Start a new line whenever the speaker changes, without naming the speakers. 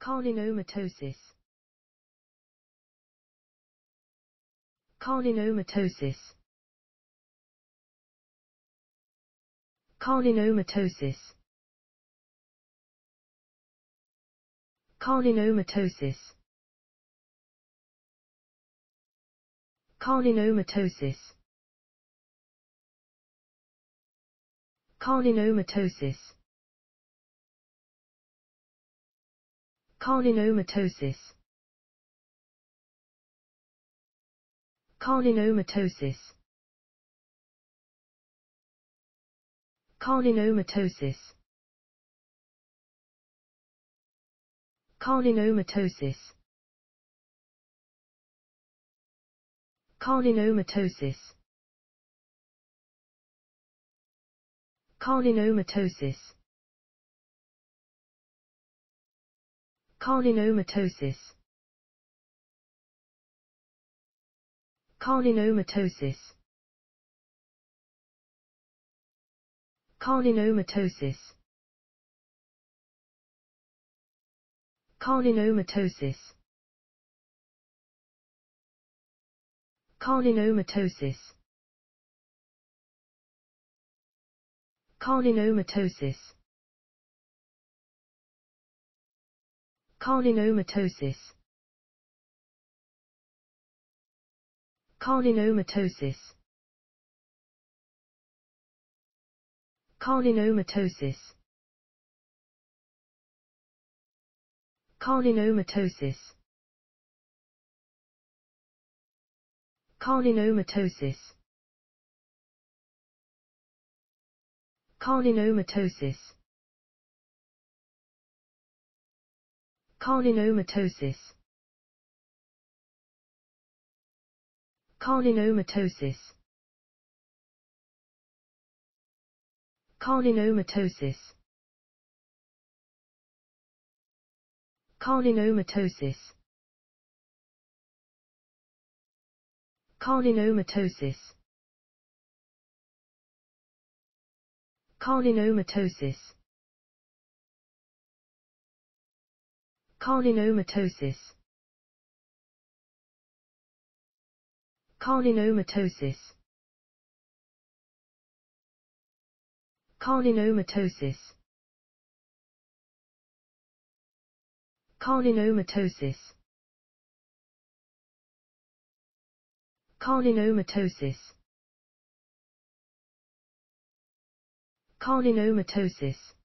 Carninomatosis. Carninomatosis. Carninomatosis. Carninomatosis. Carninomatosis. Carninomatosis. Cardinomatosis Cardinomatosis Cardinomatosis Cardinomatosis Cardinomatosis Cardinomatosis Cardinomatosis Cardinomatosis Cardinomatosis Cardinomatosis Cardinomatosis Cardinomatosis Cardinomatosis Cardinomatosis Cardinomatosis Cardinomatosis Cardinomatosis Cardinomatosis Cardinomatosis Cardinomatosis Cardinomatosis Cardinomatosis Cardinomatosis Cardinomatosis Cardinomatosis Cardinomatosis Cardinomatosis Cardinomatosis Cardinomatosis Cardinomatosis